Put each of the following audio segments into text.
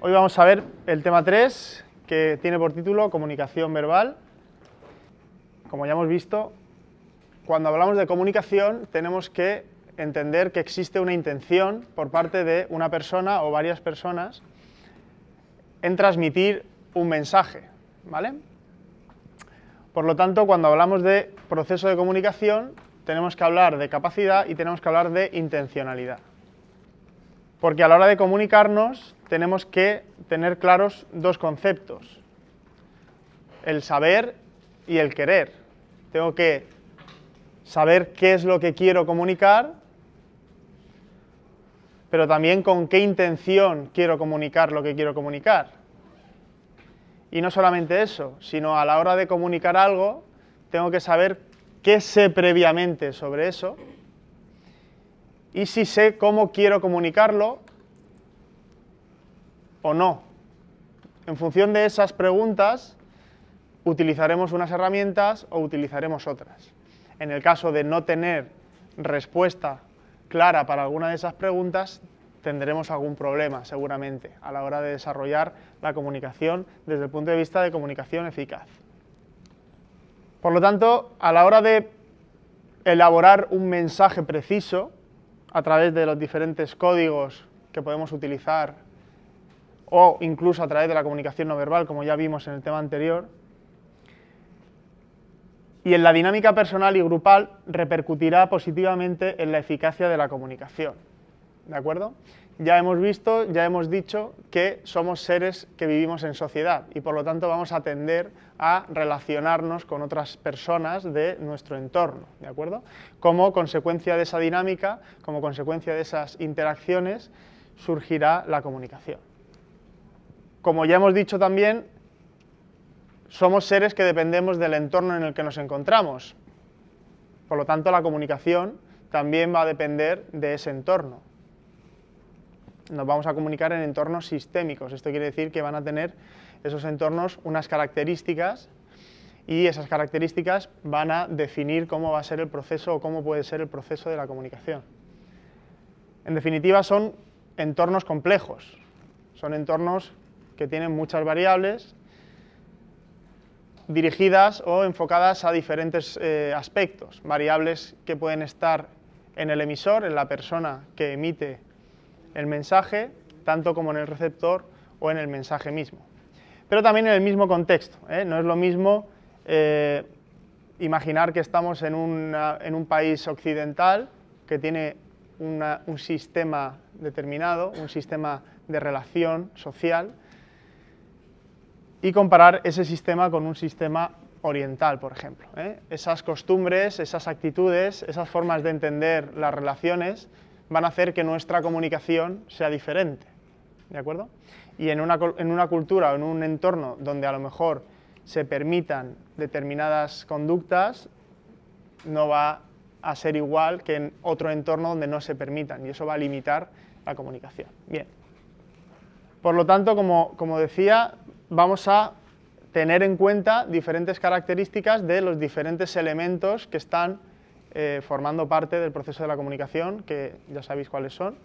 Hoy vamos a ver el tema 3, que tiene por título Comunicación verbal. Como ya hemos visto, cuando hablamos de comunicación tenemos que entender que existe una intención por parte de una persona o varias personas en transmitir un mensaje, Por lo tanto, cuando hablamos de proceso de comunicación, tenemos que hablar de capacidad y tenemos que hablar de intencionalidad. Porque a la hora de comunicarnos tenemos que tener claros dos conceptos, el saber y el querer. Tengo que saber qué es lo que quiero comunicar pero también con qué intención quiero comunicar lo que quiero comunicar. Y no solamente eso, sino a la hora de comunicar algo, tengo que saber qué sé previamente sobre eso y si sé cómo quiero comunicarlo o no. En función de esas preguntas, utilizaremos unas herramientas o utilizaremos otras. En el caso de no tener respuesta clara para alguna de esas preguntas, tendremos algún problema seguramente a la hora de desarrollar la comunicación desde el punto de vista de comunicación eficaz. Por lo tanto, a la hora de elaborar un mensaje preciso a través de los diferentes códigos que podemos utilizar o incluso a través de la comunicación no verbal, como ya vimos en el tema anterior, y en la dinámica personal y grupal repercutirá positivamente en la eficacia de la comunicación. ¿De acuerdo? Ya hemos visto, ya hemos dicho que somos seres que vivimos en sociedad y por lo tanto vamos a tender a relacionarnos con otras personas de nuestro entorno, ¿de acuerdo? Como consecuencia de esa dinámica, como consecuencia de esas interacciones, surgirá la comunicación. Como ya hemos dicho también, somos seres que dependemos del entorno en el que nos encontramos. Por lo tanto, la comunicación también va a depender de ese entorno. Nos vamos a comunicar en entornos sistémicos. Esto quiere decir que van a tener esos entornos unas características y esas características van a definir cómo va a ser el proceso o cómo puede ser el proceso de la comunicación. En definitiva, son entornos complejos, son entornos que tienen muchas variables dirigidas o enfocadas a diferentes eh, aspectos, variables que pueden estar en el emisor, en la persona que emite el mensaje, tanto como en el receptor o en el mensaje mismo. Pero también en el mismo contexto, ¿eh? no es lo mismo eh, imaginar que estamos en, un país occidental que tiene un sistema determinado, un sistema de relación social, y comparar ese sistema con un sistema oriental, por ejemplo. ¿eh? Esas costumbres, esas actitudes, esas formas de entender las relaciones van a hacer que nuestra comunicación sea diferente. ¿De acuerdo? Y en una, en una cultura o en un entorno donde a lo mejor se permitan determinadas conductas, no va a ser igual que en otro entorno donde no se permitan y eso va a limitar la comunicación. Bien. Por lo tanto, como, decía, vamos a tener en cuenta diferentes características de los diferentes elementos que están eh, formando parte del proceso de la comunicación, que ya sabéis cuáles son,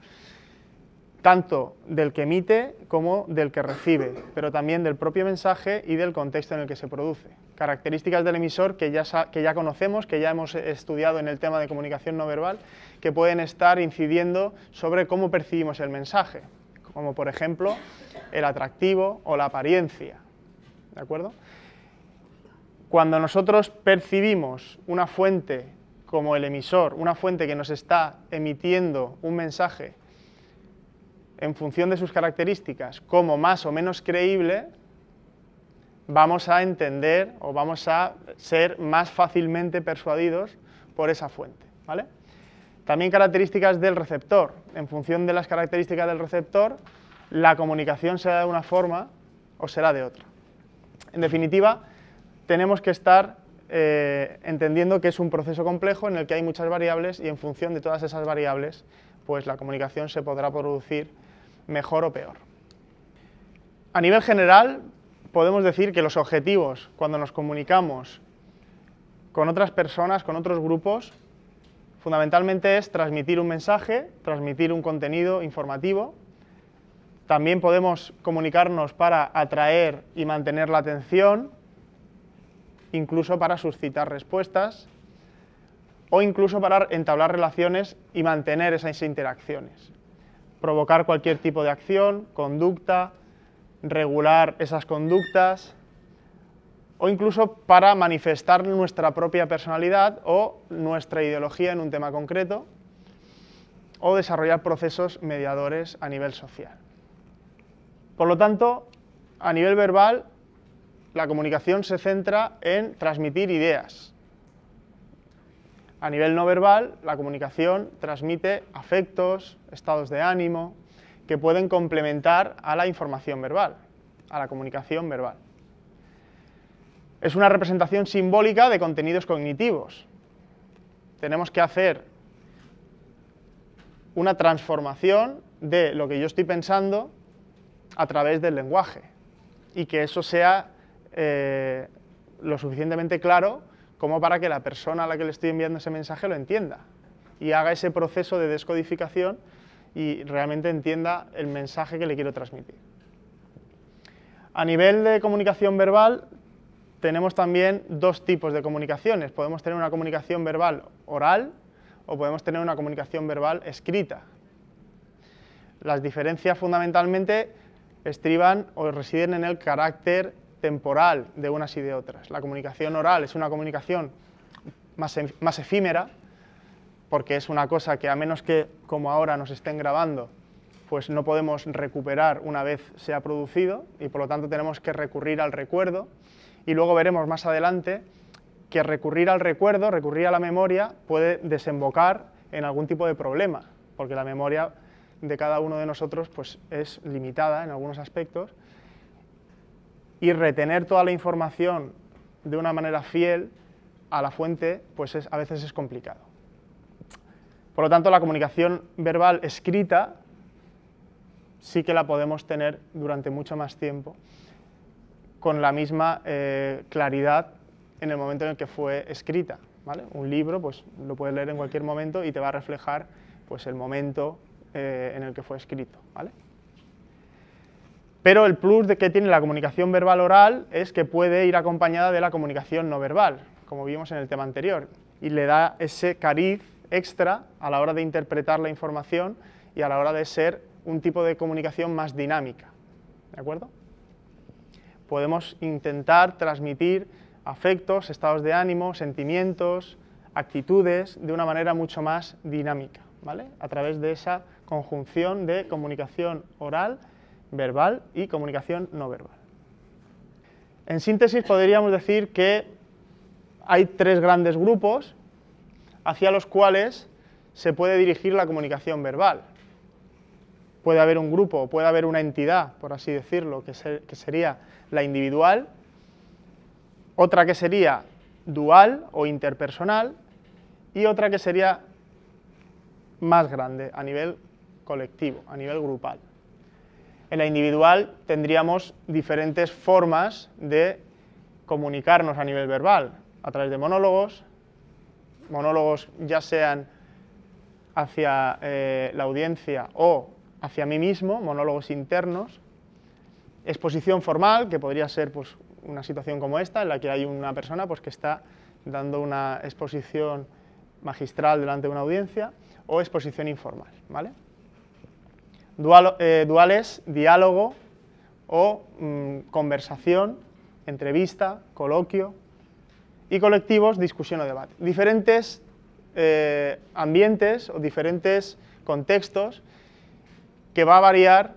tanto del que emite como del que recibe, pero también del propio mensaje y del contexto en el que se produce. Características del emisor que ya conocemos, que ya hemos estudiado en el tema de comunicación no verbal, que pueden estar incidiendo sobre cómo percibimos el mensaje como por ejemplo el atractivo o la apariencia. ¿De acuerdo? Cuando nosotros percibimos una fuente como el emisor, una fuente que nos está emitiendo un mensaje en función de sus características como más o menos creíble, vamos a entender o vamos a ser más fácilmente persuadidos por esa fuente, ¿vale? También características del receptor. En función de las características del receptor, la comunicación será de una forma o será de otra. En definitiva, tenemos que estar eh, entendiendo que es un proceso complejo en el que hay muchas variables y en función de todas esas variables, pues la comunicación se podrá producir mejor o peor. A nivel general, podemos decir que los objetivos, cuando nos comunicamos con otras personas, con otros grupos, fundamentalmente es transmitir un mensaje, transmitir un contenido informativo. También podemos comunicarnos para atraer y mantener la atención, incluso para suscitar respuestas o incluso para entablar relaciones y mantener esas interacciones. Provocar cualquier tipo de acción, conducta, regular esas conductas, o incluso para manifestar nuestra propia personalidad o nuestra ideología en un tema concreto, o desarrollar procesos mediadores a nivel social. Por lo tanto, a nivel verbal, la comunicación se centra en transmitir ideas. A nivel no verbal, la comunicación transmite afectos, estados de ánimo, que pueden complementar a la información verbal, a la comunicación verbal. Es una representación simbólica de contenidos cognitivos. Tenemos que hacer una transformación de lo que yo estoy pensando a través del lenguaje y que eso sea eh, lo suficientemente claro como para que la persona a la que le estoy enviando ese mensaje lo entienda y haga ese proceso de descodificación y realmente entienda el mensaje que le quiero transmitir. A nivel de comunicación verbal tenemos también dos tipos de comunicaciones. Podemos tener una comunicación verbal oral o podemos tener una comunicación verbal escrita. Las diferencias fundamentalmente estriban o residen en el carácter temporal de unas y de otras. La comunicación oral es una comunicación más, e, más efímera, porque es una cosa que a menos que, como ahora, nos estén grabando, pues no podemos recuperar una vez se ha producido y por lo tanto tenemos que recurrir al recuerdo y luego veremos más adelante que recurrir al recuerdo, recurrir a la memoria, puede desembocar en algún tipo de problema, porque la memoria de cada uno de nosotros pues, es limitada en algunos aspectos, y retener toda la información de una manera fiel a la fuente pues a veces es complicado. Por lo tanto, la comunicación verbal escrita sí que la podemos tener durante mucho más tiempo con la misma eh, claridad en el momento en el que fue escrita. ¿vale? Un libro pues, lo puedes leer en cualquier momento y te va a reflejar pues, el momento eh, en el que fue escrito. ¿vale? Pero el plus de que tiene la comunicación verbal oral es que puede ir acompañada de la comunicación no verbal, como vimos en el tema anterior, y le da ese cariz extra a la hora de interpretar la información y a la hora de ser un tipo de comunicación más dinámica. ¿De acuerdo? podemos intentar transmitir afectos, estados de ánimo, sentimientos, actitudes de una manera mucho más dinámica, ¿vale? A través de esa conjunción de comunicación oral, verbal y comunicación no verbal. En síntesis podríamos decir que hay tres grandes grupos hacia los cuales se puede dirigir la comunicación verbal puede haber un grupo, puede haber una entidad, por así decirlo, que, sería la individual, otra que sería dual o interpersonal y otra que sería más grande a nivel colectivo, a nivel grupal. En la individual tendríamos diferentes formas de comunicarnos a nivel verbal, a través de monólogos, monólogos ya sean hacia eh, la audiencia o hacia mí mismo, monólogos internos, exposición formal, que podría ser pues, una situación como esta, en la que hay una persona pues, que está dando una exposición magistral delante de una audiencia, o exposición informal. ¿vale? Eh, duales, diálogo o mm, conversación, entrevista, coloquio, y colectivos, discusión o debate. Diferentes eh, ambientes o diferentes contextos que va a variar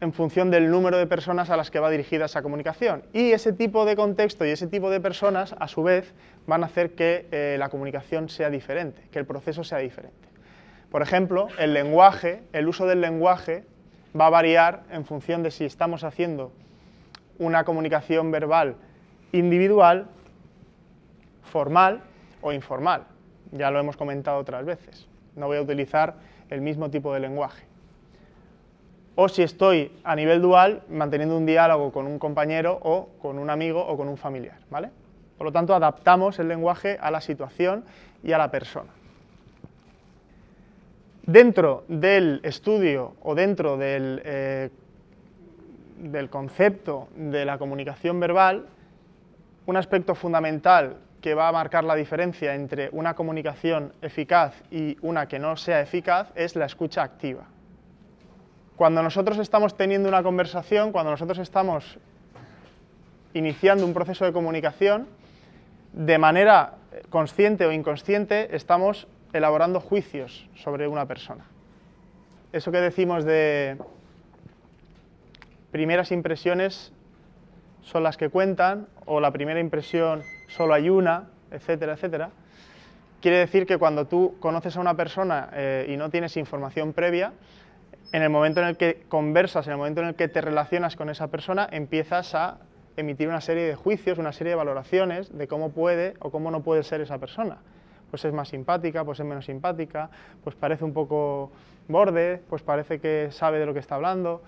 en función del número de personas a las que va dirigida esa comunicación. Y ese tipo de contexto y ese tipo de personas, a su vez, van a hacer que eh, la comunicación sea diferente, que el proceso sea diferente. Por ejemplo, el lenguaje, el uso del lenguaje va a variar en función de si estamos haciendo una comunicación verbal individual, formal o informal. Ya lo hemos comentado otras veces. No voy a utilizar el mismo tipo de lenguaje o si estoy a nivel dual manteniendo un diálogo con un compañero o con un amigo o con un familiar. Por lo tanto, adaptamos el lenguaje a la situación y a la persona. Dentro del estudio o dentro eh, del concepto de la comunicación verbal, un aspecto fundamental que va a marcar la diferencia entre una comunicación eficaz y una que no sea eficaz es la escucha activa. Cuando nosotros estamos teniendo una conversación, cuando nosotros estamos iniciando un proceso de comunicación, de manera consciente o inconsciente estamos elaborando juicios sobre una persona. Eso que decimos de primeras impresiones son las que cuentan, o la primera impresión solo hay una, etcétera, etcétera, quiere decir que cuando tú conoces a una persona eh, y no tienes información previa, en el momento en el que conversas, en el momento en el que te relacionas con esa persona, empiezas a emitir una serie de juicios, una serie de valoraciones de cómo puede o cómo no puede ser esa persona. Pues es más simpática, pues es menos simpática, pues parece un poco borde, pues parece que sabe de lo que está hablando.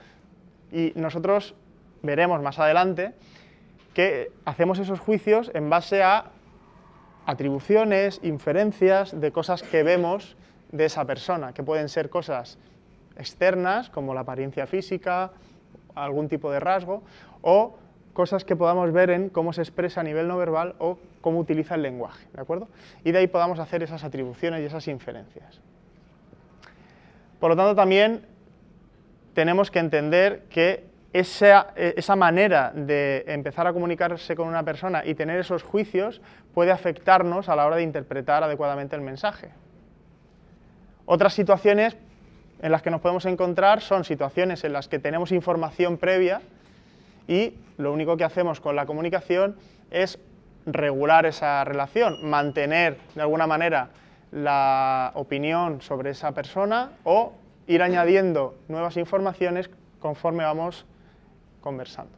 Y nosotros veremos más adelante que hacemos esos juicios en base a atribuciones, inferencias de cosas que vemos de esa persona, que pueden ser cosas externas, como la apariencia física, algún tipo de rasgo, o cosas que podamos ver en cómo se expresa a nivel no verbal o cómo utiliza el lenguaje, ¿de acuerdo? Y de ahí podamos hacer esas atribuciones y esas inferencias. Por lo tanto, también tenemos que entender que esa, esa, manera de empezar a comunicarse con una persona y tener esos juicios puede afectarnos a la hora de interpretar adecuadamente el mensaje. Otras situaciones en las que nos podemos encontrar son situaciones en las que tenemos información previa y lo único que hacemos con la comunicación es regular esa relación, mantener de alguna manera la opinión sobre esa persona o ir añadiendo nuevas informaciones conforme vamos conversando.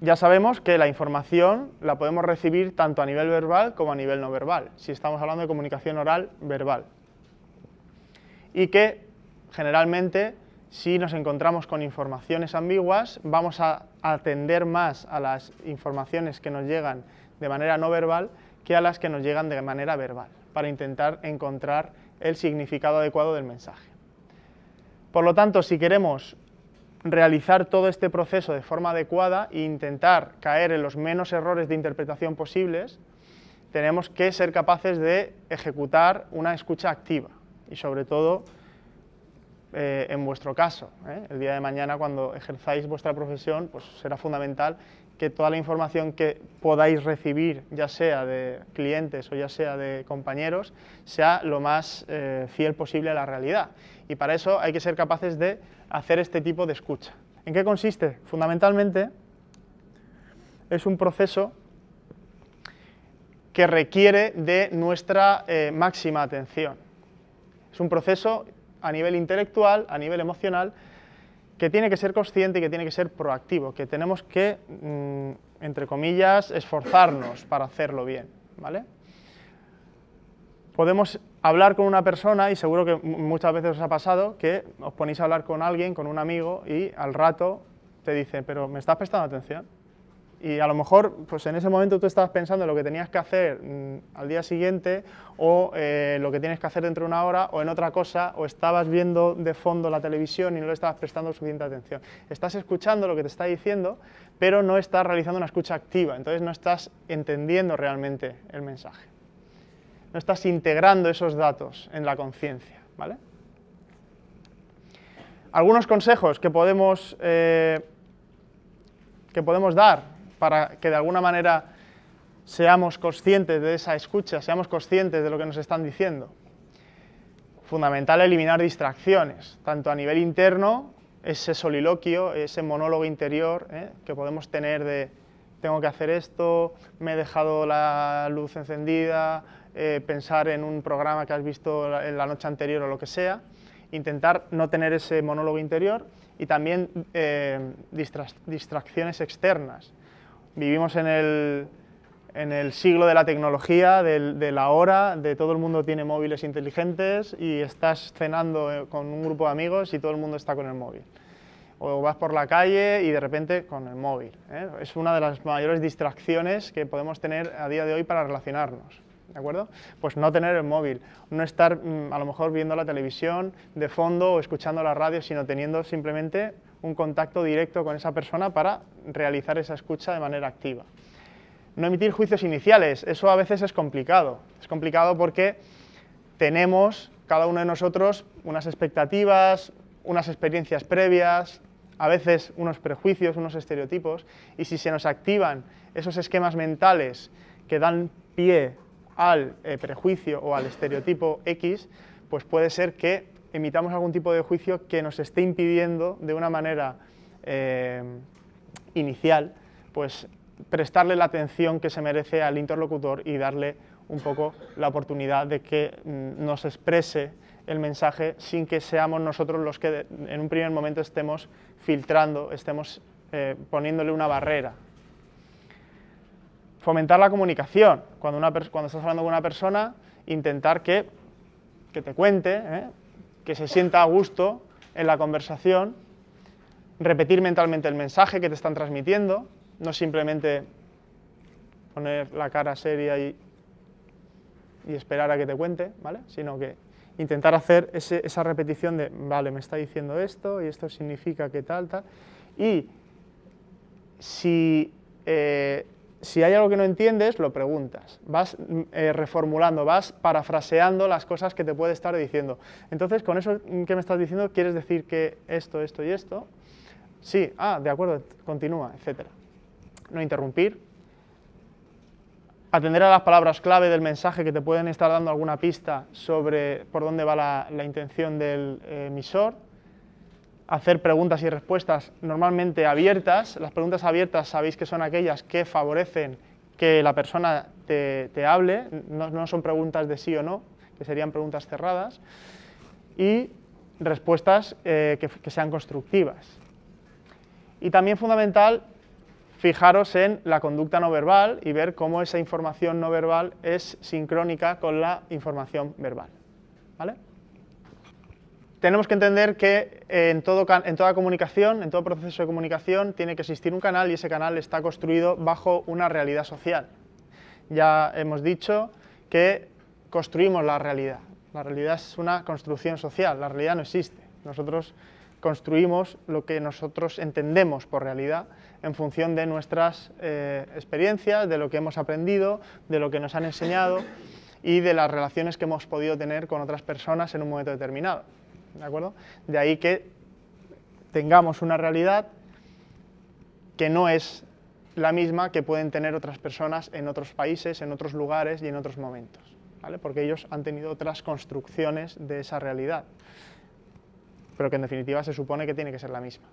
Ya sabemos que la información la podemos recibir tanto a nivel verbal como a nivel no verbal, si estamos hablando de comunicación oral verbal y que generalmente si nos encontramos con informaciones ambiguas vamos a atender más a las informaciones que nos llegan de manera no verbal que a las que nos llegan de manera verbal para intentar encontrar el significado adecuado del mensaje. Por lo tanto, si queremos realizar todo este proceso de forma adecuada e intentar caer en los menos errores de interpretación posibles, tenemos que ser capaces de ejecutar una escucha activa, y sobre todo eh, en vuestro caso. ¿eh? El día de mañana cuando ejerzáis vuestra profesión pues será fundamental que toda la información que podáis recibir, ya sea de clientes o ya sea de compañeros, sea lo más eh, fiel posible a la realidad. Y para eso hay que ser capaces de hacer este tipo de escucha. ¿En qué consiste? Fundamentalmente es un proceso que requiere de nuestra máxima atención. Es un proceso a nivel intelectual, a nivel emocional, que tiene que ser consciente y que tiene que ser proactivo, que tenemos que, mm, entre comillas, esforzarnos para hacerlo bien, ¿vale? Podemos hablar con una persona, y seguro que muchas veces os ha pasado, que os ponéis a hablar con alguien, con un amigo, y al rato te dice, pero ¿me estás prestando atención? y a lo mejor pues en ese momento tú estabas pensando en lo que tenías que hacer mm, al día siguiente o eh, lo que tienes que hacer dentro de una hora o en otra cosa o estabas viendo de fondo la televisión y no le estabas prestando suficiente atención. Estás escuchando lo que te está diciendo pero no estás realizando una escucha activa, entonces no estás entendiendo realmente el mensaje. No estás integrando esos datos en la conciencia, ¿vale? Algunos consejos que podemos, eh, que podemos dar para que de alguna manera seamos conscientes de esa escucha, seamos conscientes de lo que nos están diciendo. Fundamental eliminar distracciones, tanto a nivel interno, ese soliloquio, ese monólogo interior ¿eh? que podemos tener de tengo que hacer esto, me he dejado la luz encendida, eh, pensar en un programa que has visto en la noche anterior o lo que sea, intentar no tener ese monólogo interior y también eh, distracciones externas vivimos en el, siglo de la tecnología, de la hora, de todo el mundo tiene móviles inteligentes y estás cenando eh, con un grupo de amigos y todo el mundo está con el móvil. O vas por la calle y de repente con el móvil. ¿eh? Es una de las mayores distracciones que podemos tener a día de hoy para relacionarnos. ¿De acuerdo? Pues no tener el móvil, no estar mm, a lo mejor viendo la televisión de fondo o escuchando la radio, sino teniendo simplemente un contacto directo con esa persona para realizar esa escucha de manera activa. No emitir juicios iniciales, eso a veces es complicado. Es complicado porque tenemos cada uno de nosotros unas expectativas, unas experiencias previas, a veces unos prejuicios, unos estereotipos, y si se nos activan esos esquemas mentales que dan pie al eh, prejuicio o al estereotipo X, pues puede ser que emitamos algún tipo de juicio que nos esté impidiendo de una manera eh, inicial pues prestarle la atención que se merece al interlocutor y darle un poco la oportunidad de que mm, nos exprese el mensaje sin que seamos nosotros los que en un primer momento estemos filtrando, estemos eh, poniéndole una barrera. Fomentar la comunicación. Cuando, estás hablando con una persona, intentar que, que te cuente, ¿eh? que se sienta a gusto en la conversación, repetir mentalmente el mensaje que te están transmitiendo, no simplemente poner la cara seria y, esperar a que te cuente, ¿vale? Sino que intentar hacer esa repetición de, vale, me está diciendo esto y esto significa que tal, tal. Y si eh, si hay algo que no entiendes, lo preguntas. Vas mm, eh, reformulando, vas parafraseando las cosas que te puede estar diciendo. Entonces, con eso que me estás diciendo, quieres decir que esto, esto y esto. Sí, ah, de acuerdo, continúa, etc. No interrumpir. Atender a las palabras clave del mensaje que te pueden estar dando alguna pista sobre por dónde va la, intención del eh, emisor hacer preguntas y respuestas normalmente abiertas. Las preguntas abiertas sabéis que son aquellas que favorecen que la persona te, hable, no, son preguntas de sí o no, que serían preguntas cerradas, y respuestas eh, que, que sean constructivas. Y también fundamental fijaros en la conducta no verbal y ver cómo esa información no verbal es sincrónica con la información verbal. ¿Vale? tenemos que entender que eh, en, todo, toda comunicación, en todo proceso de comunicación, tiene que existir un canal y ese canal está construido bajo una realidad social. Ya hemos dicho que construimos la realidad. La realidad es una construcción social, la realidad no existe. Nosotros construimos lo que nosotros entendemos por realidad en función de nuestras eh, experiencias, de lo que hemos aprendido, de lo que nos han enseñado y de las relaciones que hemos podido tener con otras personas en un momento determinado. ¿de acuerdo? De ahí que tengamos una realidad que no es la misma que pueden tener otras personas en otros países, en otros lugares y en otros momentos, ¿vale? Porque ellos han tenido otras construcciones de esa realidad, pero que en definitiva se supone que tiene que ser la misma.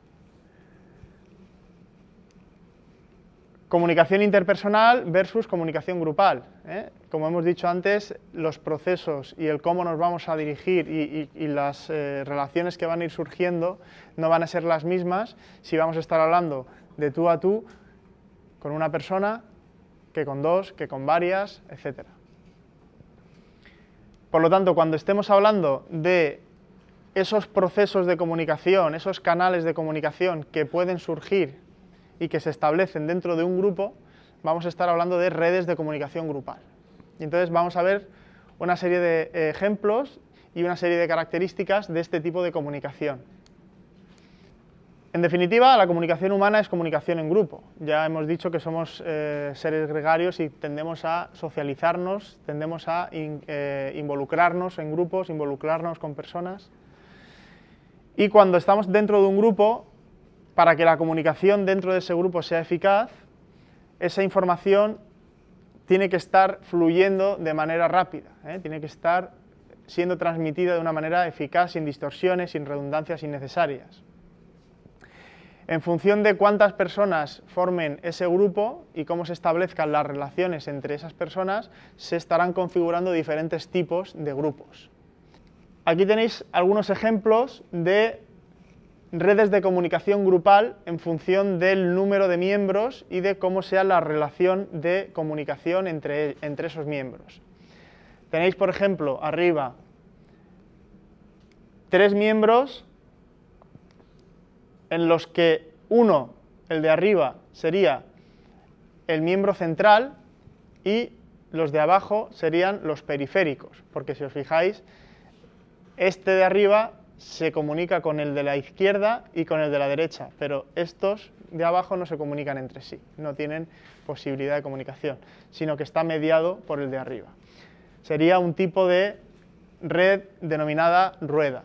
Comunicación interpersonal versus comunicación grupal. ¿eh? Como hemos dicho antes, los procesos y el cómo nos vamos a dirigir y, las eh, relaciones que van a ir surgiendo no van a ser las mismas si vamos a estar hablando de tú a tú con una persona que con dos, que con varias, etc. Por lo tanto, cuando estemos hablando de esos procesos de comunicación, esos canales de comunicación que pueden surgir y que se establecen dentro de un grupo, vamos a estar hablando de redes de comunicación grupal. Y entonces vamos a ver una serie de ejemplos y una serie de características de este tipo de comunicación. En definitiva, la comunicación humana es comunicación en grupo. Ya hemos dicho que somos eh, seres gregarios y tendemos a socializarnos, tendemos a eh, involucrarnos en grupos, involucrarnos con personas. Y cuando estamos dentro de un grupo, para que la comunicación dentro de ese grupo sea eficaz, esa información tiene que estar fluyendo de manera rápida, ¿eh? tiene que estar siendo transmitida de una manera eficaz, sin distorsiones, sin redundancias innecesarias. En función de cuántas personas formen ese grupo y cómo se establezcan las relaciones entre esas personas, se estarán configurando diferentes tipos de grupos. Aquí tenéis algunos ejemplos de redes de comunicación grupal en función del número de miembros y de cómo sea la relación de comunicación e-, entre, esos miembros. Tenéis, por ejemplo, arriba tres miembros en los que uno, el de arriba, sería el miembro central y los de abajo serían los periféricos, porque si os fijáis, este de arriba se comunica con el de la izquierda y con el de la derecha, pero estos de abajo no se comunican entre sí, no tienen posibilidad de comunicación, sino que está mediado por el de arriba. Sería un tipo de red denominada rueda.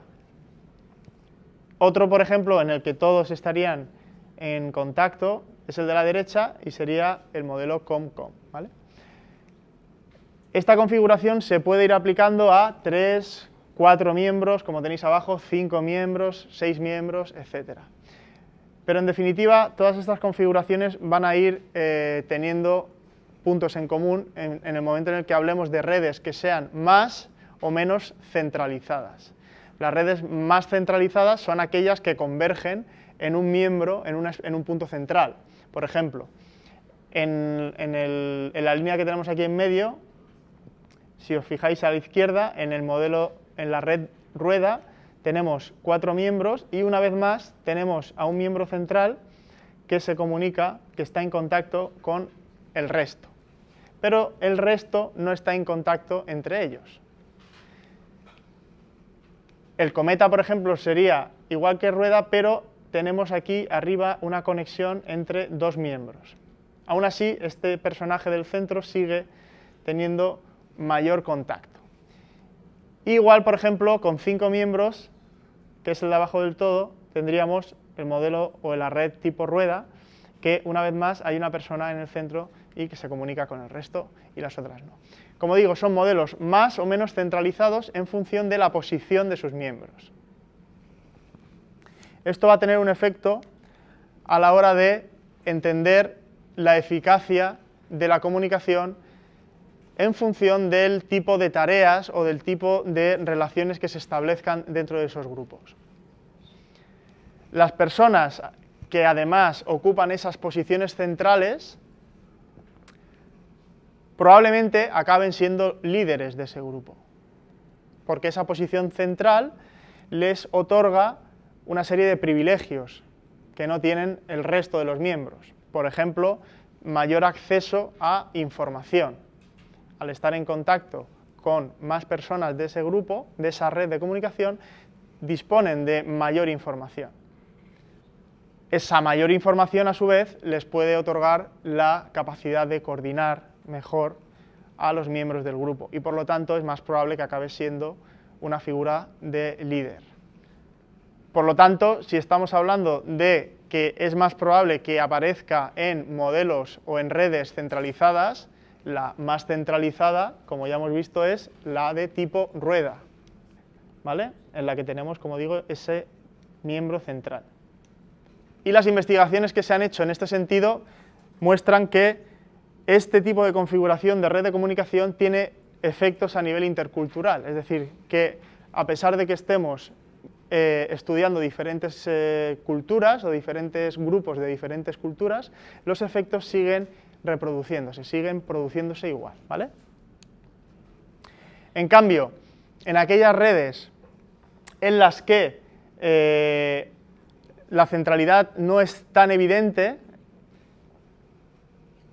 Otro, por ejemplo, en el que todos estarían en contacto es el de la derecha y sería el modelo COM-COM. ¿vale? Esta configuración se puede ir aplicando a tres cuatro miembros, como tenéis abajo, cinco miembros, seis miembros, etc. Pero en definitiva, todas estas configuraciones van a ir eh, teniendo puntos en común en, el momento en el que hablemos de redes que sean más o menos centralizadas. Las redes más centralizadas son aquellas que convergen en un miembro, en, un punto central. Por ejemplo, en, en, la línea que tenemos aquí en medio, si os fijáis a la izquierda, en el modelo en la red rueda tenemos cuatro miembros y una vez más tenemos a un miembro central que se comunica, que está en contacto con el resto. Pero el resto no está en contacto entre ellos. El cometa, por ejemplo, sería igual que rueda, pero tenemos aquí arriba una conexión entre dos miembros. Aún así, este personaje del centro sigue teniendo mayor contacto. Igual, por ejemplo, con cinco miembros, que es el de abajo del todo, tendríamos el modelo o la red tipo rueda, que una vez más hay una persona en el centro y que se comunica con el resto y las otras no. Como digo, son modelos más o menos centralizados en función de la posición de sus miembros. Esto va a tener un efecto a la hora de entender la eficacia de la comunicación en función del tipo de tareas o del tipo de relaciones que se establezcan dentro de esos grupos. Las personas que además ocupan esas posiciones centrales probablemente acaben siendo líderes de ese grupo, porque esa posición central les otorga una serie de privilegios que no tienen el resto de los miembros. Por ejemplo, mayor acceso a información, al estar en contacto con más personas de ese grupo, de esa red de comunicación, disponen de mayor información. Esa mayor información, a su vez, les puede otorgar la capacidad de coordinar mejor a los miembros del grupo y, por lo tanto, es más probable que acabe siendo una figura de líder. Por lo tanto, si estamos hablando de que es más probable que aparezca en modelos o en redes centralizadas, la más centralizada, como ya hemos visto, es la de tipo rueda, ¿vale? En la que tenemos, como digo, ese miembro central. Y las investigaciones que se han hecho en este sentido muestran que este tipo de configuración de red de comunicación tiene efectos a nivel intercultural, es decir, que a pesar de que estemos eh, estudiando diferentes eh, culturas o diferentes grupos de diferentes culturas, los efectos siguen reproduciéndose, siguen produciéndose igual, ¿vale? En cambio, en aquellas redes en las que eh, la centralidad no es tan evidente,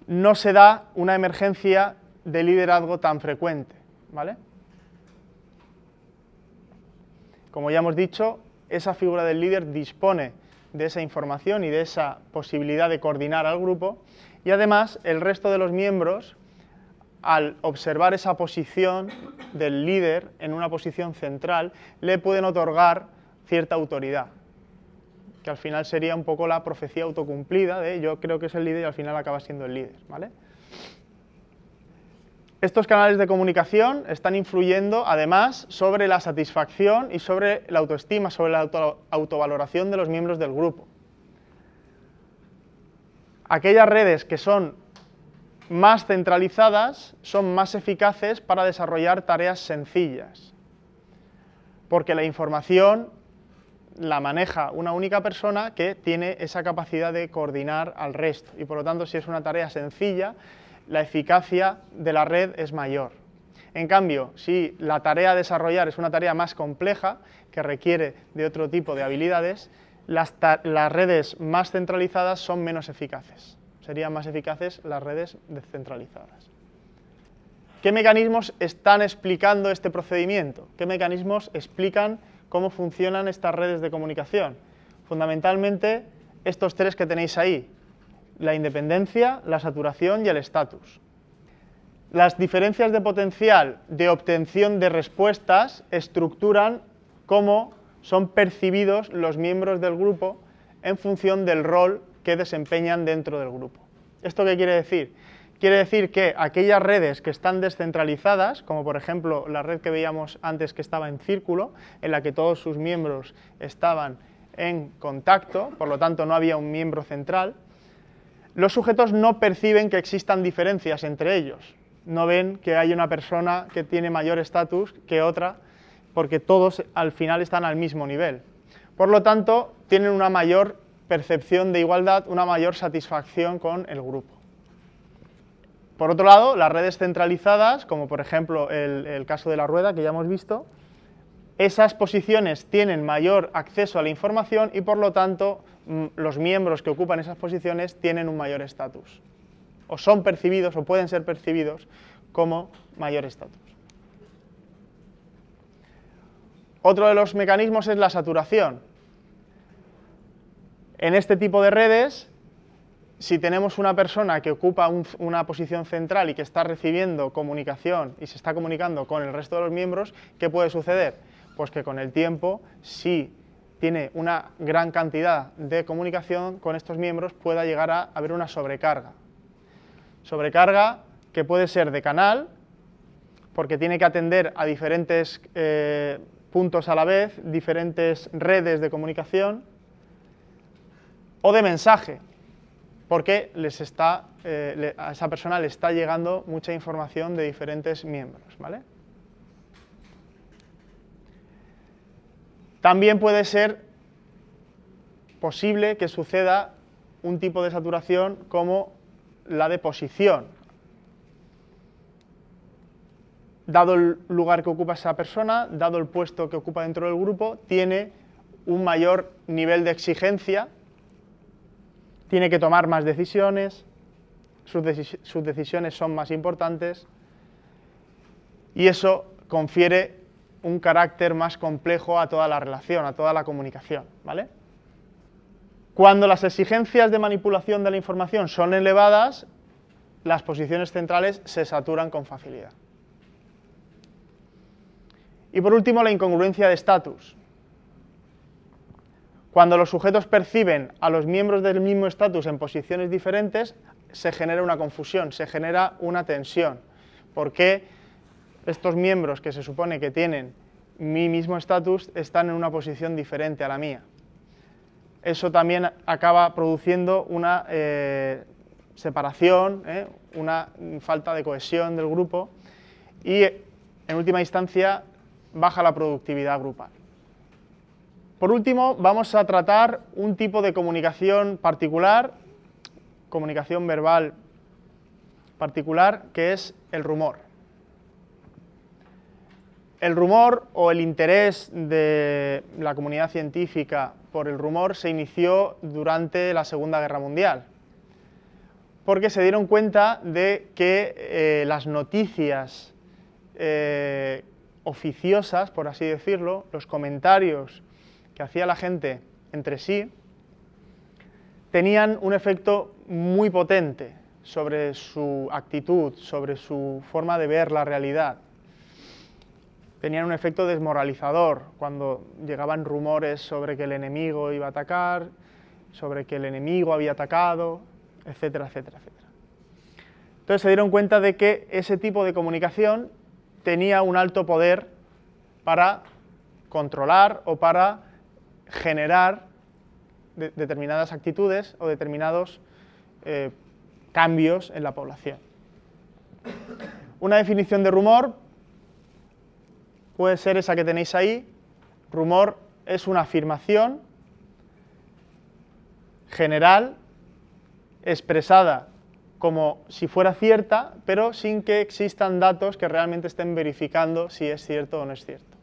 no se da una emergencia de liderazgo tan frecuente, ¿vale? Como ya hemos dicho, esa figura del líder dispone de esa información y de esa posibilidad de coordinar al grupo y además, el resto de los miembros, al observar esa posición del líder en una posición central, le pueden otorgar cierta autoridad, que al final sería un poco la profecía autocumplida de yo creo que es el líder y al final acaba siendo el líder, ¿vale? Estos canales de comunicación están influyendo además sobre la satisfacción y sobre la autoestima, sobre la autovaloración de los miembros del grupo aquellas redes que son más centralizadas son más eficaces para desarrollar tareas sencillas, porque la información la maneja una única persona que tiene esa capacidad de coordinar al resto y por lo tanto si es una tarea sencilla la eficacia de la red es mayor. En cambio, si la tarea a desarrollar es una tarea más compleja que requiere de otro tipo de habilidades, las, redes más centralizadas son menos eficaces. Serían más eficaces las redes descentralizadas. ¿Qué mecanismos están explicando este procedimiento? ¿Qué mecanismos explican cómo funcionan estas redes de comunicación? Fundamentalmente, estos tres que tenéis ahí, la independencia, la saturación y el estatus. Las diferencias de potencial de obtención de respuestas estructuran cómo son percibidos los miembros del grupo en función del rol que desempeñan dentro del grupo. ¿Esto qué quiere decir? Quiere decir que aquellas redes que están descentralizadas, como por ejemplo la red que veíamos antes que estaba en círculo, en la que todos sus miembros estaban en contacto, por lo tanto no había un miembro central, los sujetos no perciben que existan diferencias entre ellos, no ven que hay una persona que tiene mayor estatus que otra porque todos al final están al mismo nivel. Por lo tanto, tienen una mayor percepción de igualdad, una mayor satisfacción con el grupo. Por otro lado, las redes centralizadas, como por ejemplo el, caso de la rueda que ya hemos visto, esas posiciones tienen mayor acceso a la información y por lo tanto mm, los miembros que ocupan esas posiciones tienen un mayor estatus o son percibidos o pueden ser percibidos como mayor estatus. Otro de los mecanismos es la saturación. En este tipo de redes, si tenemos una persona que ocupa una posición central y que está recibiendo comunicación y se está comunicando con el resto de los miembros, ¿qué puede suceder? Pues que con el tiempo, si tiene una gran cantidad de comunicación con estos miembros, pueda llegar a haber una sobrecarga. Sobrecarga que puede ser de canal, porque tiene que atender a diferentes... Eh, puntos a la vez, diferentes redes de comunicación o de mensaje, porque eh, a esa persona le está llegando mucha información de diferentes miembros. También puede ser posible que suceda un tipo de saturación como la de posición, dado el lugar que ocupa esa persona, dado el puesto que ocupa dentro del grupo, tiene un mayor nivel de exigencia, tiene que tomar más decisiones, sus, decisiones son más importantes y eso confiere un carácter más complejo a toda la relación, a toda la comunicación, ¿vale? Cuando las exigencias de manipulación de la información son elevadas, las posiciones centrales se saturan con facilidad. Y por último, la incongruencia de estatus. Cuando los sujetos perciben a los miembros del mismo estatus en posiciones diferentes, se genera una confusión, se genera una tensión. porque estos miembros que se supone que tienen mi mismo estatus están en una posición diferente a la mía? Eso también acaba produciendo una eh, separación, eh, una falta de cohesión del grupo y, en última instancia, baja la productividad grupal. Por último, vamos a tratar un tipo de comunicación particular, comunicación verbal particular, que es el rumor. El rumor o el interés de la comunidad científica por el rumor se inició durante la Segunda Guerra Mundial, porque se dieron cuenta de que eh, las noticias eh, oficiosas, por así decirlo, los comentarios que hacía la gente entre sí, tenían un efecto muy potente sobre su actitud, sobre su forma de ver la realidad. Tenían un efecto desmoralizador cuando llegaban rumores sobre que el enemigo iba a atacar, sobre que el enemigo había atacado, etcétera, etcétera, etcétera. Entonces se dieron cuenta de que ese tipo de comunicación tenía un alto poder para controlar o para generar determinadas actitudes o determinados eh, cambios en la población. Una definición de rumor puede ser esa que tenéis ahí. Rumor es una afirmación general expresada como si fuera cierta, pero sin que existan datos que realmente estén verificando si es cierto o no es cierto.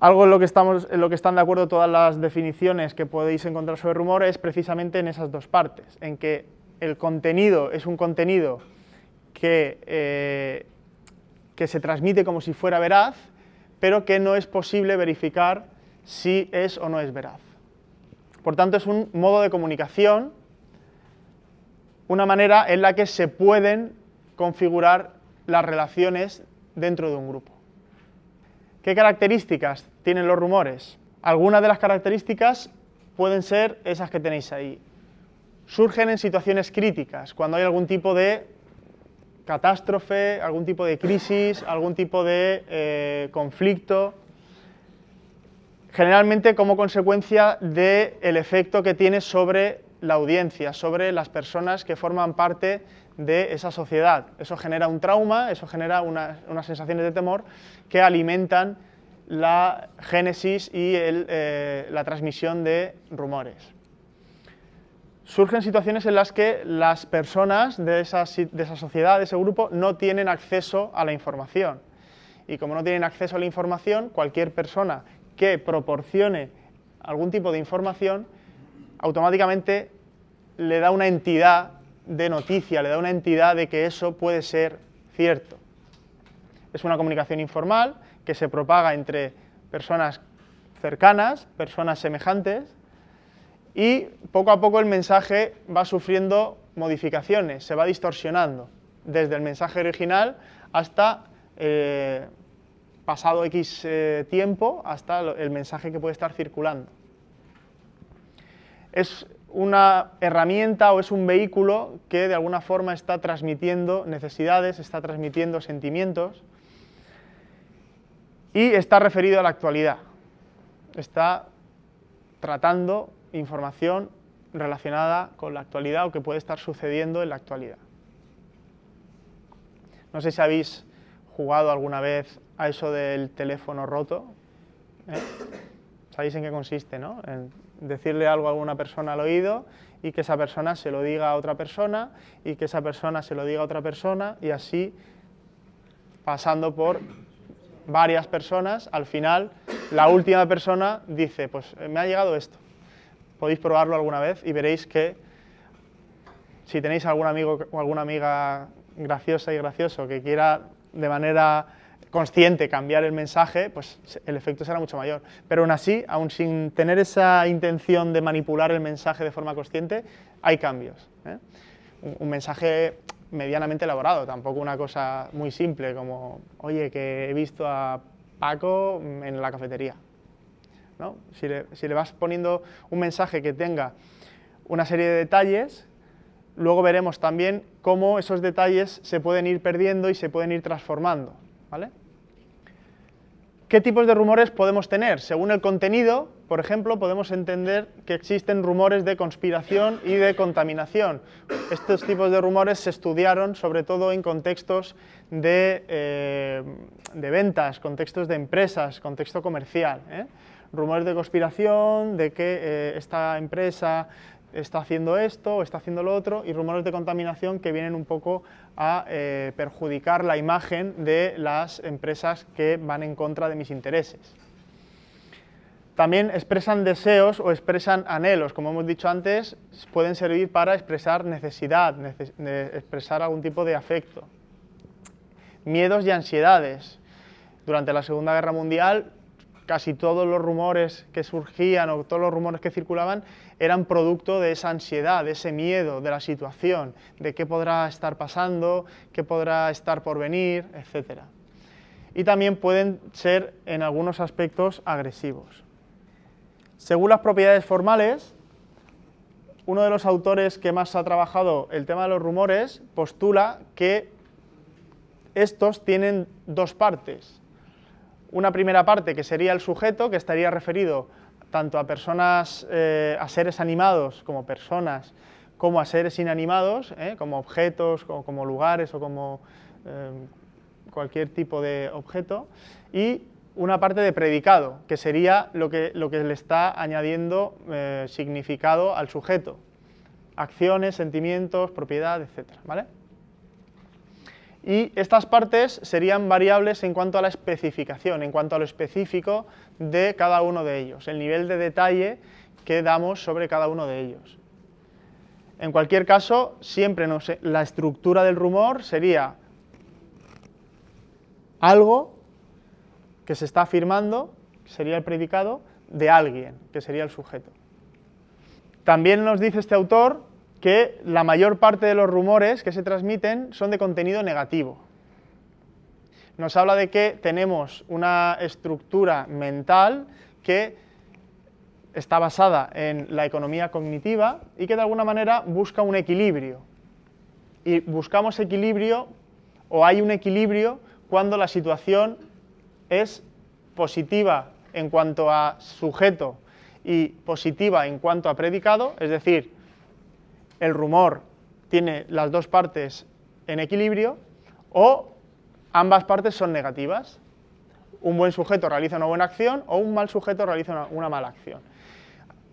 Algo en lo que, estamos, lo que están de acuerdo todas las definiciones que podéis encontrar sobre rumor es precisamente en esas dos partes, en que el contenido es un contenido que, eh, que se transmite como si fuera veraz, pero que no es posible verificar si es o no es veraz. Por tanto, es un modo de comunicación una manera en la que se pueden configurar las relaciones dentro de un grupo. ¿Qué características tienen los rumores? Algunas de las características pueden ser esas que tenéis ahí. Surgen en situaciones críticas, cuando hay algún tipo de catástrofe, algún tipo de crisis, algún tipo de eh, conflicto, generalmente como consecuencia del efecto que tiene sobre la audiencia, sobre las personas que forman parte de esa sociedad. Eso genera un trauma, eso genera unas sensaciones de temor que alimentan la génesis y eh, la transmisión de rumores. Surgen situaciones en las que las personas de esa sociedad, de ese grupo, no tienen acceso a la información. Y como no tienen acceso a la información, cualquier persona que proporcione algún tipo de información automáticamente le da una entidad de noticia, le da una entidad de que eso puede ser cierto. Es una comunicación informal que se propaga entre personas cercanas, personas semejantes, y poco a poco el mensaje va sufriendo modificaciones, se va distorsionando, desde el mensaje original hasta eh, pasado X eh, tiempo, hasta el mensaje que puede estar circulando es una herramienta o es un vehículo que de alguna forma está transmitiendo necesidades, está transmitiendo sentimientos y está referido a la actualidad. Está tratando información relacionada con la actualidad o que puede estar sucediendo en la actualidad. No sé si habéis jugado alguna vez a eso del teléfono roto. ¿eh? Sabéis en qué consiste, ¿no? decirle algo a alguna persona al oído y que esa persona se lo diga a otra persona y que esa persona se lo diga a otra persona y así pasando por varias personas, al final la última persona dice, pues eh, me ha llegado esto. Podéis probarlo alguna vez y veréis que si tenéis algún amigo o alguna amiga graciosa y gracioso que quiera de manera consciente cambiar el mensaje, pues el efecto será mucho mayor. Pero aún así, aún sin tener esa intención de manipular el mensaje de forma consciente, hay cambios. ¿eh? Un, mensaje medianamente elaborado, tampoco una cosa muy simple como, oye, que he visto a Paco en la cafetería. ¿No? si le vas poniendo un mensaje que tenga una serie de detalles, luego veremos también cómo esos detalles se pueden ir perdiendo y se pueden ir transformando. ¿vale? ¿Qué tipos de rumores podemos tener? Según el contenido, por ejemplo, podemos entender que existen rumores de conspiración y de contaminación. Estos tipos de rumores se estudiaron sobre todo en contextos de, eh, ventas, contextos de empresas, contexto comercial. ¿eh? Rumores de conspiración, de que eh, esta empresa está haciendo esto o está haciendo lo otro, y rumores de contaminación que vienen un poco a eh, perjudicar la imagen de las empresas que van en contra de mis intereses. También expresan deseos o expresan anhelos, como hemos dicho antes, pueden servir para expresar necesidad, expresar algún tipo de afecto. Miedos y ansiedades. Durante la Segunda Guerra Mundial casi todos los rumores que surgían o todos los rumores que circulaban eran producto de esa ansiedad, de ese miedo, de la situación, de qué podrá estar pasando, qué podrá estar por venir, etc. Y también pueden ser en algunos aspectos agresivos. Según las propiedades formales, uno de los autores que más ha trabajado el tema de los rumores postula que estos tienen dos partes. Una primera parte que sería el sujeto, que estaría referido tanto a personas, eh, a seres animados como personas, como a seres inanimados, eh, como objetos, como, lugares o como eh, cualquier tipo de objeto, y una parte de predicado, que sería lo que, lo que le está añadiendo significado al sujeto, acciones, sentimientos, propiedad, etc. ¿vale? Y estas partes serían variables en cuanto a la especificación, en cuanto a lo específico de cada uno de ellos, el nivel de detalle que damos sobre cada uno de ellos. En cualquier caso, siempre la estructura del rumor sería algo que se está afirmando, sería el predicado, de alguien, que sería el sujeto. También nos dice este autor que la mayor parte de los rumores que se transmiten son de contenido negativo. Nos habla de que tenemos una estructura mental que está basada en la economía cognitiva y que de alguna manera busca un equilibrio. Y buscamos equilibrio o hay un equilibrio cuando la situación es positiva en cuanto a sujeto y positiva en cuanto a predicado, es decir, el rumor tiene las dos partes en equilibrio o ambas partes son negativas. Un buen sujeto realiza una buena acción o un mal sujeto realiza una, mala acción.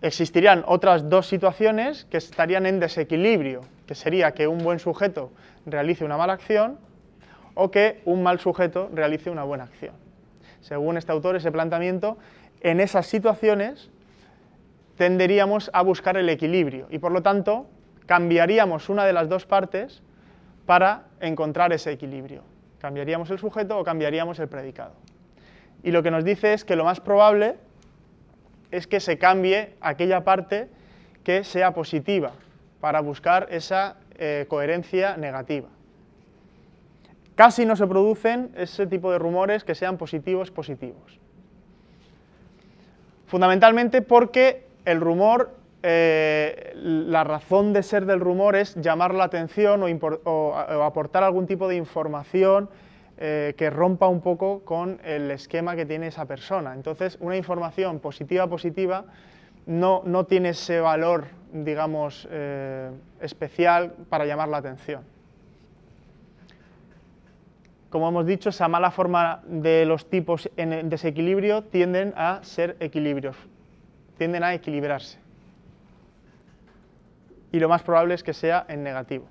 Existirían otras dos situaciones que estarían en desequilibrio, que sería que un buen sujeto realice una mala acción o que un mal sujeto realice una buena acción. Según este autor, ese planteamiento, en esas situaciones tenderíamos a buscar el equilibrio y por lo tanto cambiaríamos una de las dos partes para encontrar ese equilibrio. Cambiaríamos el sujeto o cambiaríamos el predicado. Y lo que nos dice es que lo más probable es que se cambie aquella parte que sea positiva para buscar esa eh, coherencia negativa. Casi no se producen ese tipo de rumores que sean positivos, positivos. Fundamentalmente porque el rumor eh, la razón de ser del rumor es llamar la atención o, aportar algún tipo de información eh, que rompa un poco con el esquema que tiene esa persona. Entonces, una información positiva, positiva, no, no tiene ese valor, digamos, eh, especial para llamar la atención. Como hemos dicho, esa mala forma de los tipos en desequilibrio tienden a ser equilibrios, tienden a equilibrarse y lo más probable es que sea en negativo.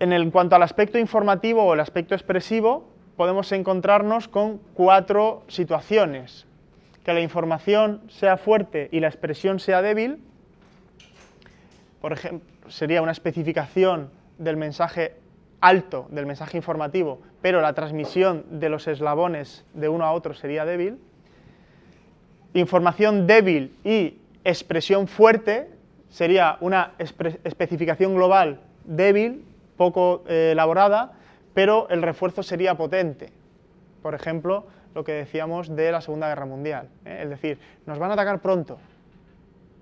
En cuanto al aspecto informativo o el aspecto expresivo, podemos encontrarnos con cuatro situaciones. Que la información sea fuerte y la expresión sea débil, por ejemplo, sería una especificación del mensaje alto, del mensaje informativo, pero la transmisión de los eslabones de uno a otro sería débil. Información débil y expresión fuerte sería una especificación global débil, poco eh, elaborada, pero el refuerzo sería potente. Por ejemplo, lo que decíamos de la Segunda Guerra Mundial. ¿eh? Es decir, nos van a atacar pronto.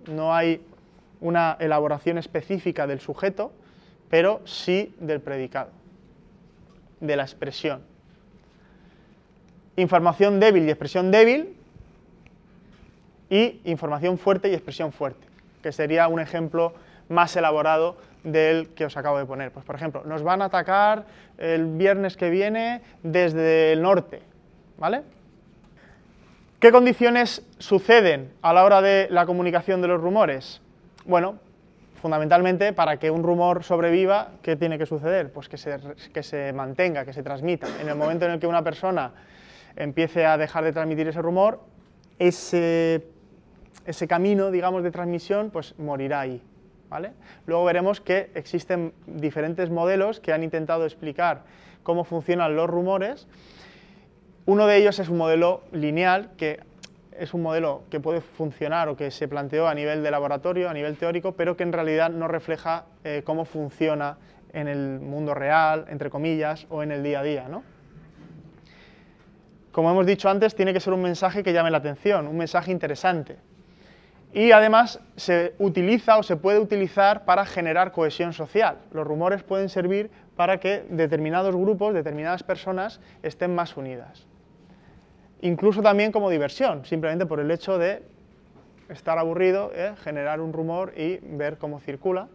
No hay una elaboración específica del sujeto, pero sí del predicado, de la expresión. Información débil y expresión débil y información fuerte y expresión fuerte, que sería un ejemplo más elaborado del que os acabo de poner. Pues por ejemplo, nos van a atacar el viernes que viene desde el norte, ¿vale? ¿Qué condiciones suceden a la hora de la comunicación de los rumores? Bueno, fundamentalmente para que un rumor sobreviva, ¿qué tiene que suceder? Pues que se, que se mantenga, que se transmita. En el momento en el que una persona empiece a dejar de transmitir ese rumor, ese ese camino, digamos, de transmisión, pues morirá ahí. ¿vale? Luego veremos que existen diferentes modelos que han intentado explicar cómo funcionan los rumores. Uno de ellos es un modelo lineal, que es un modelo que puede funcionar o que se planteó a nivel de laboratorio, a nivel teórico, pero que en realidad no refleja eh, cómo funciona en el mundo real, entre comillas, o en el día a día. Como hemos dicho antes, tiene que ser un mensaje que llame la atención, un mensaje interesante. Y además se utiliza o se puede utilizar para generar cohesión social. Los rumores pueden servir para que determinados grupos, determinadas personas estén más unidas. Incluso también como diversión, simplemente por el hecho de estar aburrido, ¿eh? generar un rumor y ver cómo circula.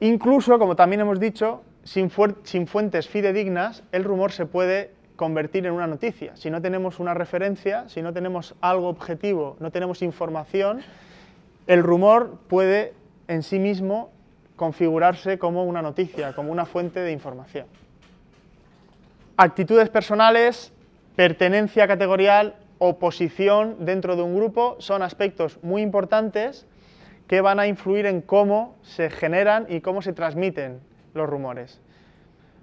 Incluso, como también hemos dicho, sin, sin fuentes fidedignas, el rumor se puede convertir en una noticia. Si no tenemos una referencia, si no tenemos algo objetivo, no tenemos información, el rumor puede en sí mismo configurarse como una noticia, como una fuente de información. Actitudes personales, pertenencia categorial o posición dentro de un grupo son aspectos muy importantes que van a influir en cómo se generan y cómo se transmiten los rumores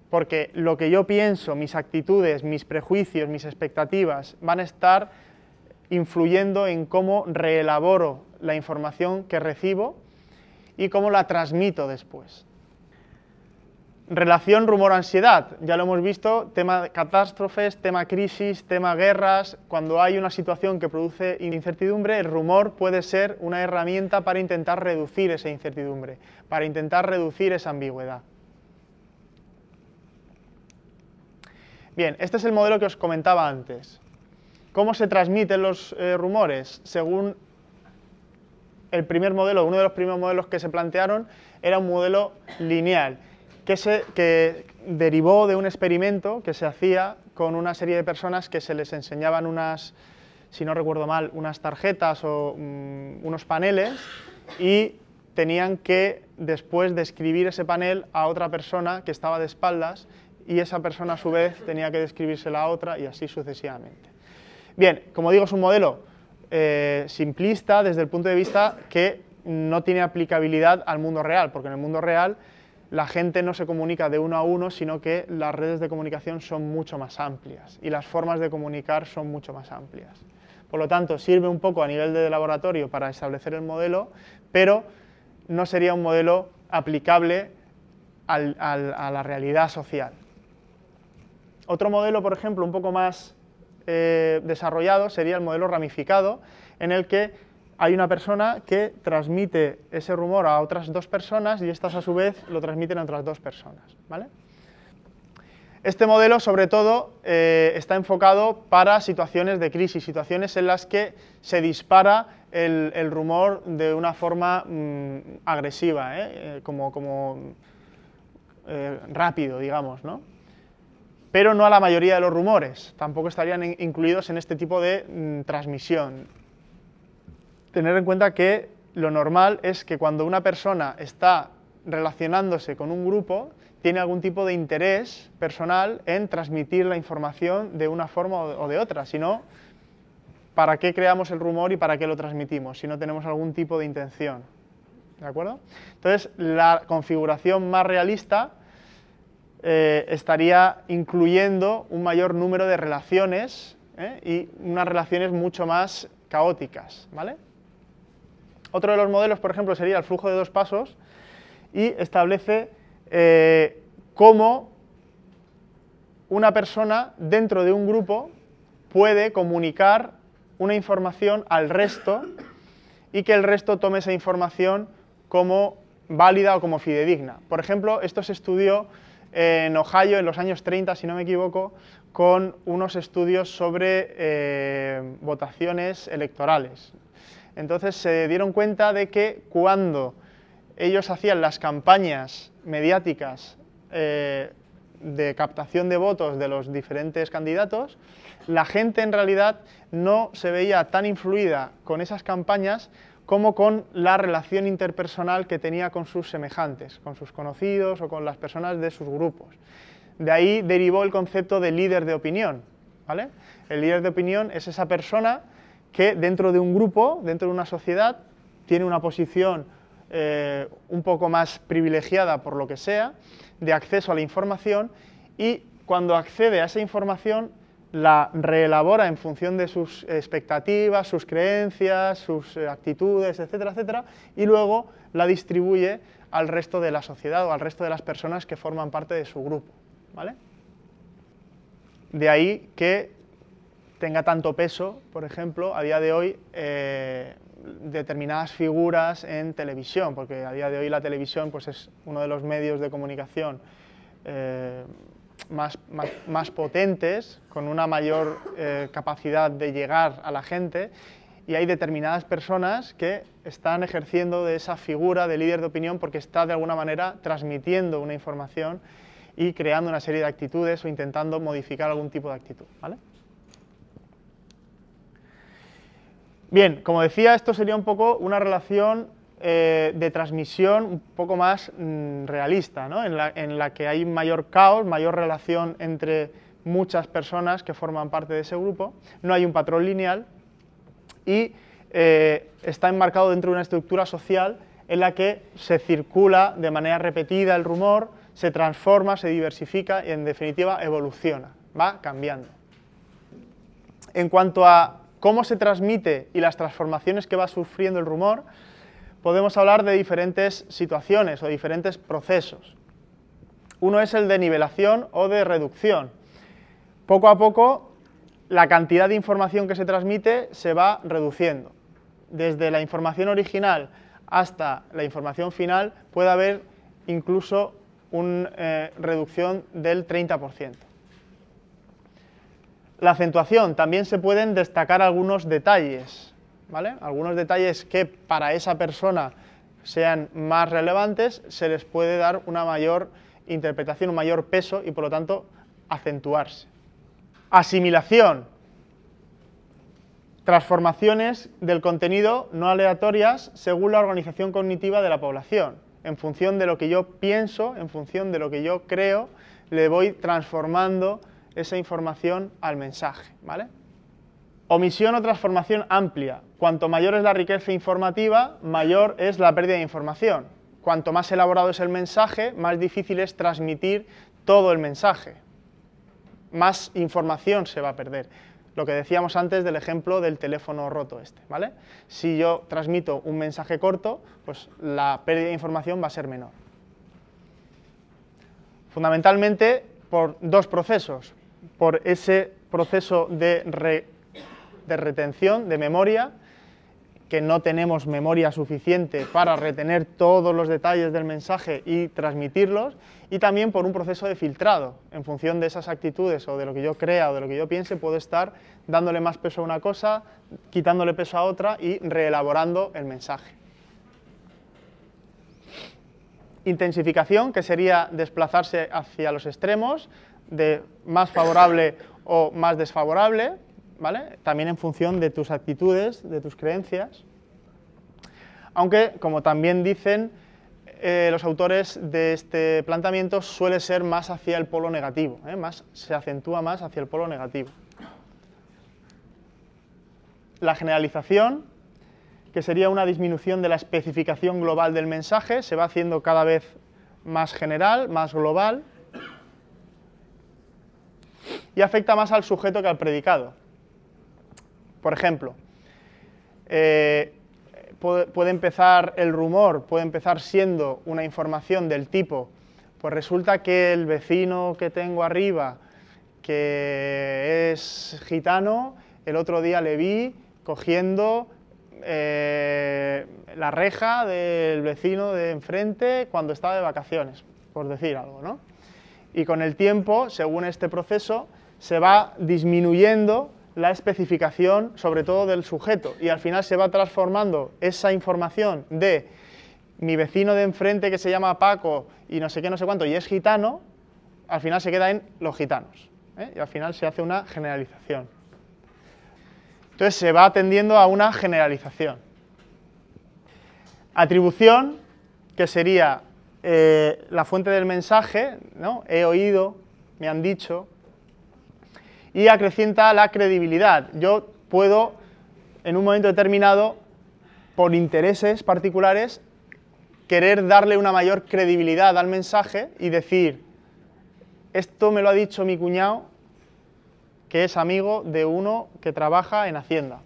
porque lo que yo pienso, mis actitudes, mis prejuicios, mis expectativas van a estar influyendo en cómo reelaboro la información que recibo y cómo la transmito después. Relación rumor-ansiedad, ya lo hemos visto, tema catástrofes, tema crisis, tema guerras, cuando hay una situación que produce incertidumbre, el rumor puede ser una herramienta para intentar reducir esa incertidumbre, para intentar reducir esa ambigüedad. Bien, este es el modelo que os comentaba antes. ¿Cómo se transmiten los eh, rumores? Según el primer modelo, uno de los primeros modelos que se plantearon, era un modelo lineal, que, derivó de un experimento que se hacía con una serie de personas que se les enseñaban unas, si no recuerdo mal, unas tarjetas o mm, unos paneles y tenían que después describir ese panel a otra persona que estaba de espaldas y esa persona a su vez tenía que describirse la otra y así sucesivamente. Bien, como digo, es un modelo eh, simplista desde el punto de vista que no tiene aplicabilidad al mundo real, porque en el mundo real la gente no se comunica de uno a uno, sino que las redes de comunicación son mucho más amplias y las formas de comunicar son mucho más amplias. Por lo tanto, sirve un poco a nivel de laboratorio para establecer el modelo, pero no sería un modelo aplicable a la realidad social. Otro modelo, por ejemplo, un poco más eh, desarrollado sería el modelo ramificado, en el que hay una persona que transmite ese rumor a otras dos personas y estas a su vez lo transmiten a otras dos personas. ¿vale? Este modelo, sobre todo, eh, está enfocado para situaciones de crisis, situaciones en las que se dispara el, rumor de una forma mm, agresiva, ¿eh? como, rápido, digamos. ¿no? pero no a la mayoría de los rumores. Tampoco estarían incluidos en este tipo de mm, transmisión. Tener en cuenta que lo normal es que cuando una persona está relacionándose con un grupo, tiene algún tipo de interés personal en transmitir la información de una forma o de otra. Si no, ¿para qué creamos el rumor y para qué lo transmitimos? Si no tenemos algún tipo de intención. ¿De acuerdo? Entonces, la configuración más realista eh, estaría incluyendo un mayor número de relaciones eh, y unas relaciones mucho más caóticas. ¿vale? Otro de los modelos, por ejemplo, sería el flujo de dos pasos y establece eh, cómo una persona dentro de un grupo puede comunicar una información al resto y que el resto tome esa información como válida o como fidedigna. Por ejemplo, esto se estudió en Ohio en los años 30, si no me equivoco, con unos estudios sobre eh, votaciones electorales. Entonces se dieron cuenta de que cuando ellos hacían las campañas mediáticas eh, de captación de votos de los diferentes candidatos, la gente en realidad no se veía tan influida con esas campañas como con la relación interpersonal que tenía con sus semejantes, con sus conocidos o con las personas de sus grupos. De ahí derivó el concepto de líder de opinión. ¿vale? El líder de opinión es esa persona que dentro de un grupo, dentro de una sociedad, tiene una posición eh, un poco más privilegiada por lo que sea, de acceso a la información y cuando accede a esa información la reelabora en función de sus expectativas, sus creencias, sus eh, actitudes, etcétera, etcétera, y luego la distribuye al resto de la sociedad o al resto de las personas que forman parte de su grupo. ¿vale? De ahí que tenga tanto peso, por ejemplo, a día de hoy eh, determinadas figuras en televisión, porque a día de hoy la televisión pues, es uno de los medios de comunicación eh, más, más, potentes, con una mayor eh, capacidad de llegar a la gente y hay determinadas personas que están ejerciendo de esa figura de líder de opinión porque está de alguna manera transmitiendo una información y creando una serie de actitudes o intentando modificar algún tipo de actitud. Bien, como decía, esto sería un poco una relación eh, de transmisión un poco más mm, realista, en, la, que hay mayor caos, mayor relación entre muchas personas que forman parte de ese grupo, no hay un patrón lineal y eh, está enmarcado dentro de una estructura social en la que se circula de manera repetida el rumor, se transforma, se diversifica y en definitiva evoluciona, va cambiando. En cuanto a cómo se transmite y las transformaciones que va sufriendo el rumor, podemos hablar de diferentes situaciones o diferentes procesos. Uno es el de nivelación o de reducción. Poco a poco la cantidad de información que se transmite se va reduciendo. Desde la información original hasta la información final puede haber incluso una eh, reducción del 30%. La acentuación, también se pueden destacar algunos detalles. ¿vale? Algunos detalles que para esa persona sean más relevantes, se les puede dar una mayor interpretación, un mayor peso y por lo tanto acentuarse. Asimilación. Transformaciones del contenido no aleatorias según la organización cognitiva de la población. En función de lo que yo pienso, en función de lo que yo creo, le voy transformando esa información al mensaje. Omisión o transformación amplia. Cuanto mayor es la riqueza informativa, mayor es la pérdida de información. Cuanto más elaborado es el mensaje, más difícil es transmitir todo el mensaje. Más información se va a perder. Lo que decíamos antes del ejemplo del teléfono roto este, ¿vale? Si yo transmito un mensaje corto, pues la pérdida de información va a ser menor. Fundamentalmente por dos procesos, por ese proceso de retención de memoria que no tenemos memoria suficiente para retener todos los detalles del mensaje y transmitirlos, y también por un proceso de filtrado. En función de esas actitudes o de lo que yo crea o de lo que yo piense, puedo estar dándole más peso a una cosa, quitándole peso a otra y reelaborando el mensaje. Intensificación, que sería desplazarse hacia los extremos, de más favorable o más desfavorable, también en función de tus actitudes, de tus creencias. Aunque, como también dicen eh, los autores de este planteamiento, suele ser más hacia el polo negativo, ¿eh? se acentúa más hacia el polo negativo. La generalización, que sería una disminución de la especificación global del mensaje, se va haciendo cada vez más general, más global, y afecta más al sujeto que al predicado. Por ejemplo, eh, puede, empezar el rumor, puede empezar siendo una información del tipo, pues resulta que el vecino que tengo arriba, que es gitano, el otro día le vi cogiendo eh, la reja del vecino de enfrente cuando estaba de vacaciones, por decir algo, ¿no? Y con el tiempo, según este proceso, se va disminuyendo la especificación, sobre todo del sujeto, y al final se va transformando esa información de mi vecino de enfrente que se llama Paco y no sé qué, no sé cuánto, y es gitano, al final se queda en los gitanos. ¿eh? Y al final se hace una generalización. Entonces se va atendiendo a una generalización. Atribución, que sería eh, la fuente del mensaje, ¿no? he oído, me han dicho, y acrecienta la credibilidad. Yo puedo, en un momento determinado, por intereses particulares, querer darle una mayor credibilidad al mensaje y decir, esto me lo ha dicho mi cuñado, que es amigo de uno que trabaja en Hacienda.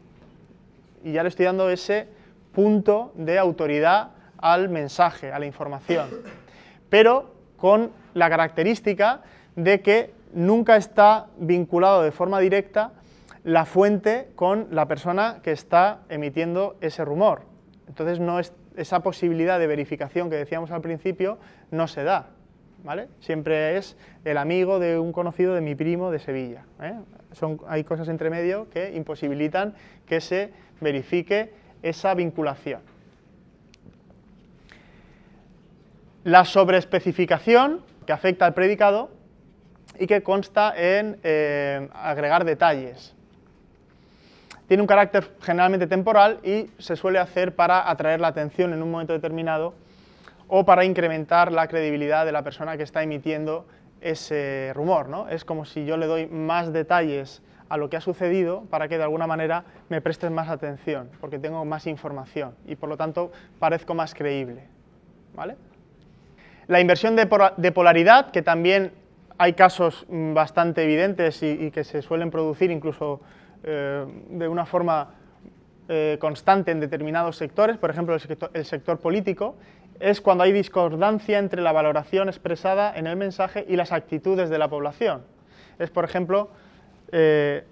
Y ya le estoy dando ese punto de autoridad al mensaje, a la información. Pero con la característica de que nunca está vinculado de forma directa la fuente con la persona que está emitiendo ese rumor. Entonces no esa posibilidad de verificación que decíamos al principio no se da. ¿Vale? Siempre es el amigo de un conocido de mi primo de Sevilla. ¿eh? Son, hay cosas entre medio que imposibilitan que se verifique esa vinculación. La sobreespecificación que afecta al predicado y que consta en eh, agregar detalles. Tiene un carácter generalmente temporal y se suele hacer para atraer la atención en un momento determinado o para incrementar la credibilidad de la persona que está emitiendo ese rumor. ¿no? Es como si yo le doy más detalles a lo que ha sucedido para que de alguna manera me presten más atención, porque tengo más información y por lo tanto parezco más creíble. ¿vale? La inversión de, polaridad, que también hay casos mm, bastante evidentes y, que se suelen producir incluso eh, de una forma eh, constante en determinados sectores, por ejemplo el sector, político, es cuando hay discordancia entre la valoración expresada en el mensaje y las actitudes de la población. Es, por ejemplo, eh,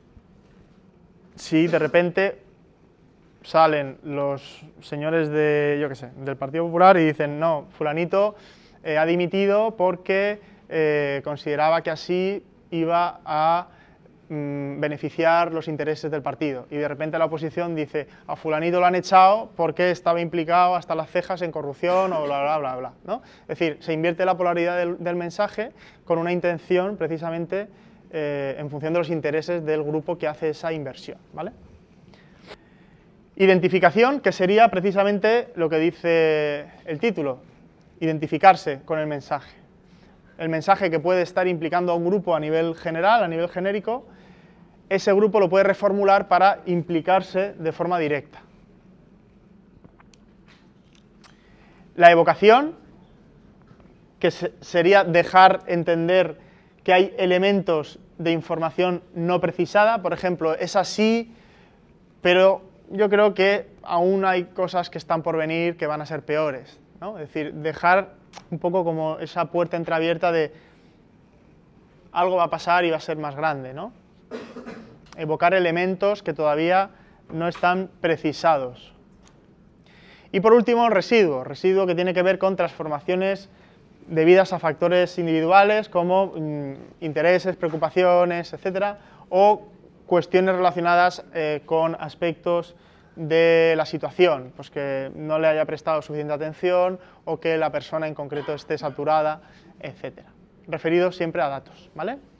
si de repente salen los señores de, yo qué sé, del Partido Popular y dicen, no, fulanito ha dimitido porque eh, consideraba que así iba a mm, beneficiar los intereses del partido. Y de repente la oposición dice, a fulanito lo han echado porque estaba implicado hasta las cejas en corrupción o bla, bla, bla, bla. ¿no? Es decir, se invierte la polaridad del, mensaje con una intención precisamente eh, en función de los intereses del grupo que hace esa inversión. ¿vale? Identificación, que sería precisamente lo que dice el título, identificarse con el mensaje el mensaje que puede estar implicando a un grupo a nivel general, a nivel genérico, ese grupo lo puede reformular para implicarse de forma directa. La evocación, que sería dejar entender que hay elementos de información no precisada, por ejemplo, es así, pero yo creo que aún hay cosas que están por venir que van a ser peores. Es decir, dejar un poco como esa puerta entreabierta de algo va a pasar y va a ser más grande, ¿no? Evocar elementos que todavía no están precisados. Y por último, residuo, residuo que tiene que ver con transformaciones debidas a factores individuales como mm, intereses, preocupaciones, etcétera, o cuestiones relacionadas eh, con aspectos de la situación, pues que no le haya prestado suficiente atención o que la persona en concreto esté saturada, etc. Referido siempre a datos, ¿vale?